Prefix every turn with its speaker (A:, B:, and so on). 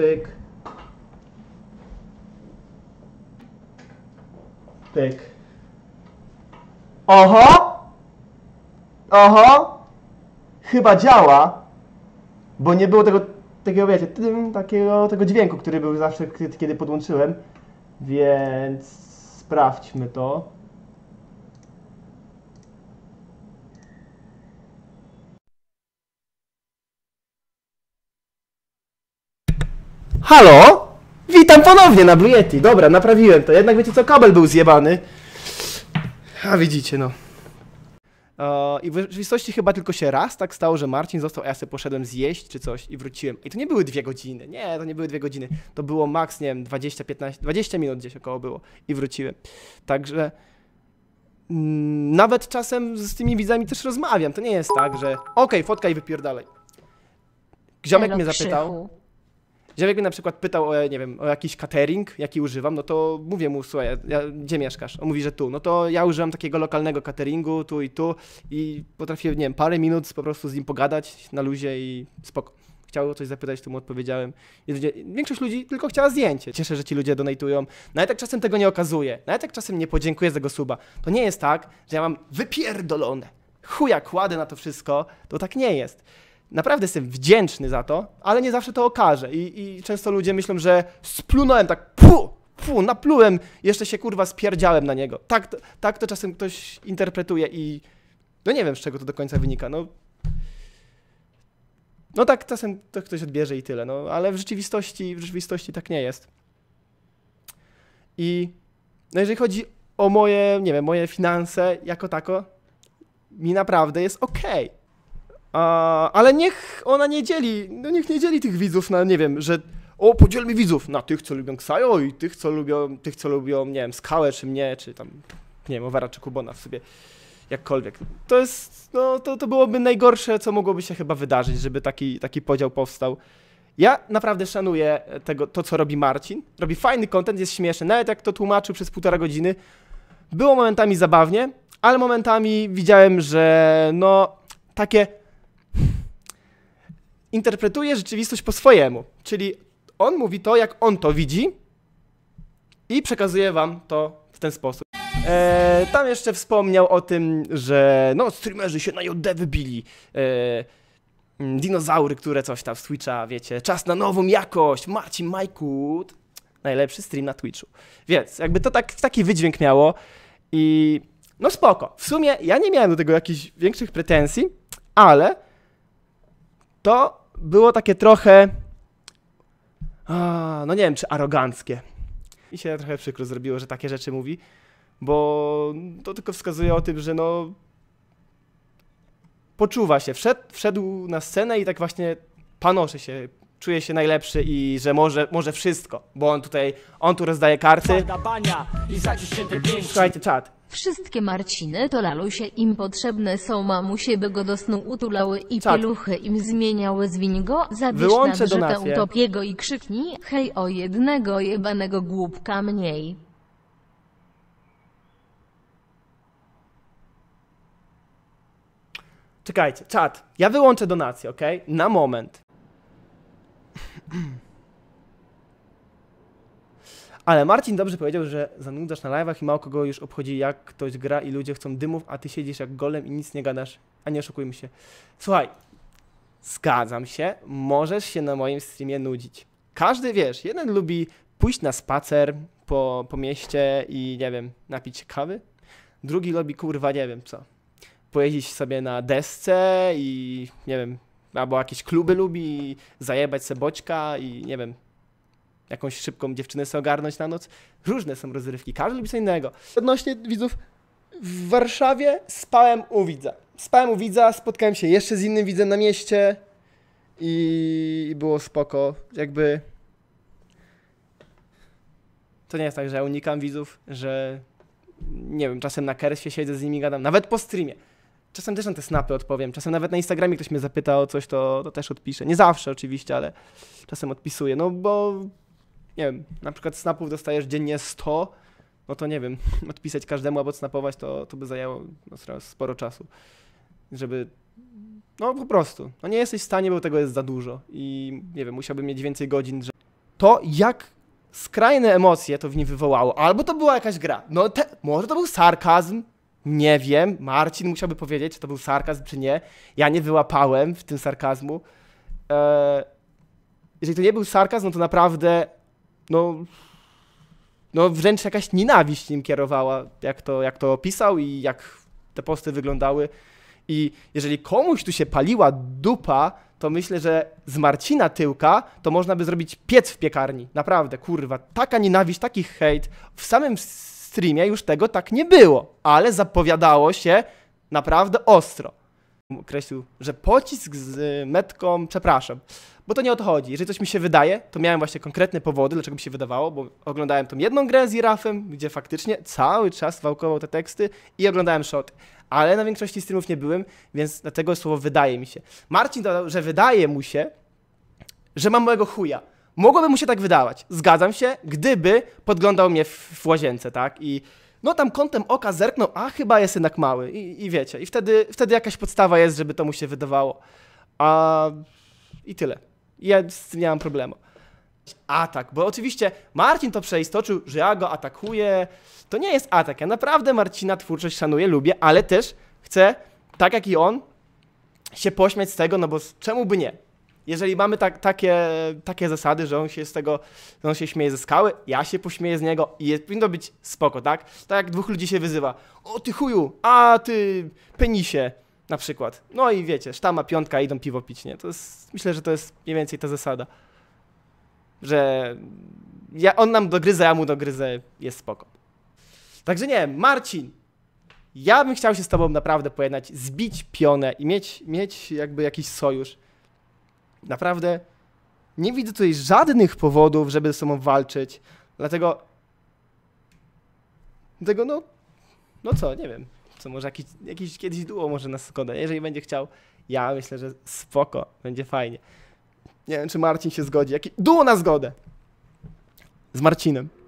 A: pyk, pyk. Oho! Oho! Chyba działa, bo nie było tego, takiego wiecie, tym, takiego, tego dźwięku, który był zawsze, kiedy podłączyłem, więc sprawdźmy to. Halo? Witam ponownie na Blue Yeti. Dobra, naprawiłem to. Jednak wiecie co, kabel był zjebany. A widzicie, no. I w rzeczywistości chyba tylko się raz tak stało, że Marcin został, a ja sobie poszedłem zjeść czy coś i wróciłem. I to nie były dwie godziny, nie, to nie były dwie godziny. To było maks, nie wiem, 20, 15, 20 minut gdzieś około było i wróciłem. Także mm, nawet czasem z tymi widzami też rozmawiam. To nie jest tak, że okej, okay, fotka i wypierdalaj.
B: Ziomek no mnie zapytał.
A: Ziomek mnie na przykład pytał o, nie wiem, o jakiś catering, jaki używam, no to mówię mu, słuchaj, ja, gdzie mieszkasz? On mówi, że tu. No to ja używam takiego lokalnego cateringu, tu i tu i potrafię, nie wiem, parę minut po prostu z nim pogadać na luzie i spoko chciał o coś zapytać, to mu odpowiedziałem. ludzie, większość ludzi tylko chciała zdjęcie. Cieszę, że ci ludzie donatują. Nawet jak czasem tego nie okazuje, nawet jak czasem nie podziękuję za go suba, to nie jest tak, że ja mam wypierdolone. Chuja kładę na to wszystko, to tak nie jest. Naprawdę jestem wdzięczny za to, ale nie zawsze to okaże. I, i często ludzie myślą, że splunąłem tak, pu, pu, naplułem, jeszcze się kurwa spierdziałem na niego. Tak to, tak to czasem ktoś interpretuje i no nie wiem, z czego to do końca wynika. No, no tak czasem to ktoś odbierze i tyle, no ale w rzeczywistości, w rzeczywistości tak nie jest. I no jeżeli chodzi o moje, nie wiem, moje finanse jako tako, mi naprawdę jest ok. A, ale niech ona nie dzieli, no niech nie dzieli tych widzów na, nie wiem, że o, podzielmy widzów na tych, co lubią Ksajo i tych, co lubią, tych, co lubią, nie wiem, Skałę czy mnie, czy tam, nie wiem, Owara czy Kubona w sobie, jakkolwiek. To jest, no, to, to byłoby najgorsze, co mogłoby się chyba wydarzyć, żeby taki, taki podział powstał. Ja naprawdę szanuję tego, to, co robi Marcin. Robi fajny content, jest śmieszny. Nawet jak to tłumaczył przez półtora godziny, było momentami zabawnie, ale momentami widziałem, że no takie interpretuje rzeczywistość po swojemu. Czyli on mówi to, jak on to widzi i przekazuje wam to w ten sposób. E, tam jeszcze wspomniał o tym, że no streamerzy się na JD wybili. E, mm, dinozaury, które coś tam z Twitcha, wiecie. Czas na nową jakość. Marcin Majkut. Najlepszy stream na Twitchu. Więc jakby to tak, taki wydźwięk miało i no spoko. W sumie ja nie miałem do tego jakichś większych pretensji, ale to było takie trochę, a, no nie wiem, czy aroganckie. I się trochę przykro zrobiło, że takie rzeczy mówi, bo to tylko wskazuje o tym, że no poczuwa się. Wszedł, wszedł na scenę i tak właśnie panoszy się czuje się najlepszy i że może, może wszystko, bo on tutaj, on tu rozdaje karty. Słuchajcie, czat. Wszystkie Marciny to lalusie im potrzebne są mamusie by go do snu utulały i Czad. pieluchy im zmieniały zwiń go, zawiesz na Wyłączę drzetę utop jego i krzyknij hej o jednego jebanego głupka mniej. Czekajcie, czat. Ja wyłączę donację, ok? Na moment. Ale Marcin dobrze powiedział, że zanudzasz na live'ach i mało kogo już obchodzi, jak ktoś gra i ludzie chcą dymów, a ty siedzisz jak golem i nic nie gadasz. A nie oszukujmy się. Słuchaj, zgadzam się, możesz się na moim streamie nudzić. Każdy, wiesz, jeden lubi pójść na spacer po, po mieście i, nie wiem, napić się kawy. Drugi lubi, kurwa, nie wiem co, pojeździć sobie na desce i, nie wiem, Albo jakieś kluby lubi, zajebać se boćka i nie wiem, jakąś szybką dziewczynę sobie ogarnąć na noc. Różne są rozrywki, każdy lubi co innego. Odnośnie widzów, w Warszawie spałem u widza. Spałem u widza, spotkałem się jeszcze z innym widzem na mieście i było spoko. Jakby to nie jest tak, że ja unikam widzów, że nie wiem, czasem na kersie siedzę z nimi, gadam, nawet po streamie czasem też na te snapy odpowiem. Czasem nawet na Instagramie ktoś mnie zapyta o coś, to, to też odpiszę. Nie zawsze oczywiście, ale czasem odpisuję. No bo nie wiem, na przykład snapów dostajesz dziennie 100, no to nie wiem, odpisać każdemu albo snapować to, to by zajęło no, sporo czasu. Żeby. No po prostu. No nie jesteś w stanie, bo tego jest za dużo. I nie wiem, musiałbym mieć więcej godzin, że. To jak skrajne emocje to w nim wywołało. Albo to była jakaś gra. No te, może to był sarkazm, nie wiem, Marcin musiałby powiedzieć, czy to był sarkazm, czy nie. Ja nie wyłapałem w tym sarkazmu. Eee, jeżeli to nie był sarkazm, no to naprawdę, no, no wręcz jakaś nienawiść nim kierowała, jak to, jak to opisał i jak te posty wyglądały. I jeżeli komuś tu się paliła dupa, to myślę, że z Marcina Tyłka to można by zrobić piec w piekarni. Naprawdę, kurwa. Taka nienawiść, taki hejt. W samym streamie już tego tak nie było, ale zapowiadało się naprawdę ostro. Określił, że pocisk z y, metką, przepraszam, bo to nie o to chodzi. Jeżeli coś mi się wydaje, to miałem właśnie konkretne powody, dlaczego mi się wydawało, bo oglądałem tą jedną grę z Irafem, gdzie faktycznie cały czas wałkował te teksty i oglądałem shoty. Ale na większości streamów nie byłem, więc dlatego słowo wydaje mi się. Marcin dodał, że wydaje mu się, że mam mojego chuja. Mogłoby mu się tak wydawać, zgadzam się, gdyby podglądał mnie w, w łazience, tak? I no tam kątem oka zerknął, a chyba jest jednak mały. I, i wiecie, i wtedy, wtedy jakaś podstawa jest, żeby to mu się wydawało. A i tyle. Ja z tym nie mam problemu. Atak, bo oczywiście Marcin to przeistoczył, że ja go atakuję. To nie jest atak. Ja naprawdę Marcina twórczość szanuję, lubię, ale też chcę, tak jak i on, się pośmiać z tego, no bo czemu by nie? jeżeli mamy tak, takie, takie zasady, że on się z tego, on się śmieje ze skały, ja się pośmieję z niego i jest, powinno być spoko, tak? Tak jak dwóch ludzi się wyzywa. O ty chuju, a ty penisie, na przykład. No i wiecie, sztama, piątka, idą piwo pić, nie? To jest, myślę, że to jest mniej więcej ta zasada. Że ja, on nam dogryza, ja mu dogryzę, jest spoko. Także nie, Marcin, ja bym chciał się z tobą naprawdę pojednać, zbić pionę i mieć, mieć jakby jakiś sojusz. Naprawdę nie widzę tutaj żadnych powodów, żeby ze sobą walczyć. Dlatego. Dlatego, no. No co, nie wiem. Co może jakiś, jakiś kiedyś duo może nas składa. Jeżeli będzie chciał, ja myślę, że spoko, będzie fajnie. Nie wiem, czy Marcin się zgodzi. Jaki... Duo na zgodę! Z Marcinem.